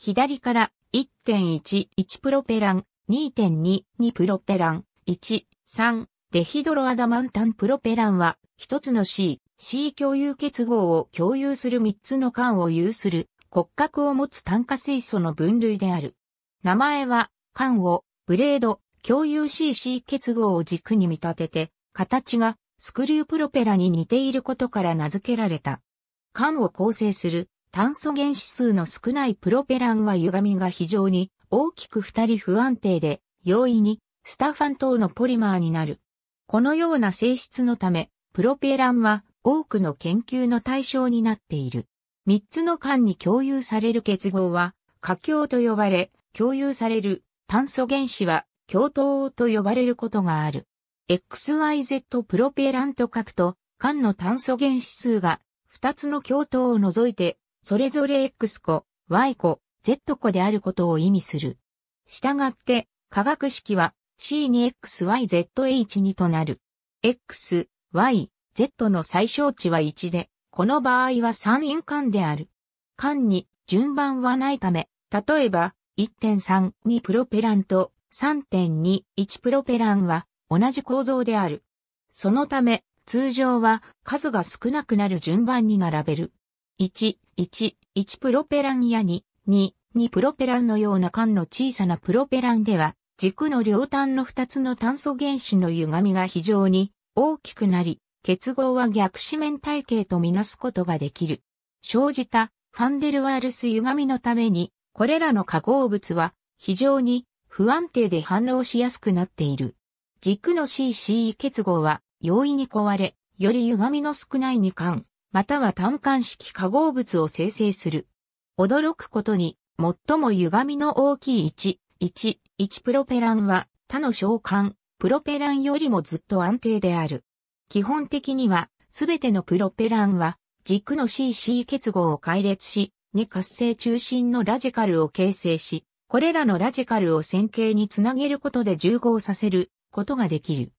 左から1.1、1プロペラン、2.2、2プロペラン、1、3、デヒドロアダマンタンプロペランは、一つの C、C 共有結合を共有する三つの間を有する骨格を持つ炭化水素の分類である。名前は、間を、ブレード、共有 CC 結合を軸に見立てて、形がスクリュープロペラに似ていることから名付けられた。間を構成する炭素原子数の少ないプロペランは歪みが非常に大きく二人不安定で容易にスタファン等のポリマーになる。このような性質のため、プロペランは多くの研究の対象になっている。三つの間に共有される結合は、過強と呼ばれ、共有される炭素原子は共闘と呼ばれることがある。XYZ プロペランと書くと間の炭素原子数が二つの共闘を除いてそれぞれ X 個、Y 個、Z 個であることを意味する。したがって、化学式は C2XYZH2 となる。X、Y、Z の最小値は1で、この場合は3因間である。間に順番はないため、例えば1.3 2プロペランと3.21プロペランは同じ構造である。そのため、通常は数が少なくなる順番に並べる。1、1、1プロペランや2、2、2プロペランのような間の小さなプロペランでは、軸の両端の2つの炭素原子の歪みが非常に大きくなり、結合は逆四面体系とみなすことができる。生じたファンデルワールス歪みのために、これらの化合物は非常に不安定で反応しやすくなっている。軸の CCE 結合は容易に壊れ、より歪みの少ない二巻。または単管式化合物を生成する。驚くことに、最も歪みの大きい1、1、1プロペランは他の召喚、プロペランよりもずっと安定である。基本的には、すべてのプロペランは、軸の CC 結合を解列し、2活性中心のラジカルを形成し、これらのラジカルを線形につなげることで重合させることができる。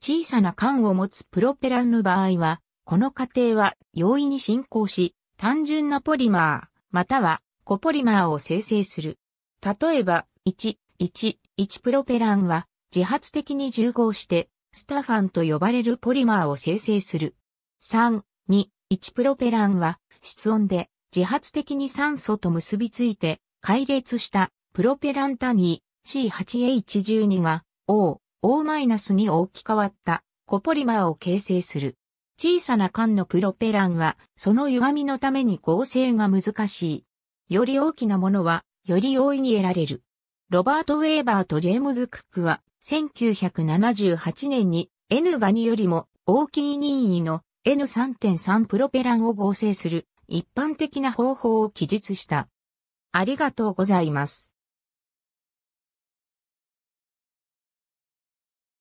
小さな管を持つプロペランの場合は、この過程は容易に進行し、単純なポリマー、またはコポリマーを生成する。例えば、1、1、1プロペランは自発的に重合してスタファンと呼ばれるポリマーを生成する。3、2、1プロペランは室温で自発的に酸素と結びついて解列したプロペランタニー C8H12 が O、O-2 大き変わったコポリマーを形成する。小さな缶のプロペランは、その歪みのために合成が難しい。より大きなものは、より容易に得られる。ロバート・ウェーバーとジェームズ・クックは、1978年に N ガニよりも大きい任意の N3.3 プロペランを合成する一般的な方法を記述した。ありがとうございます。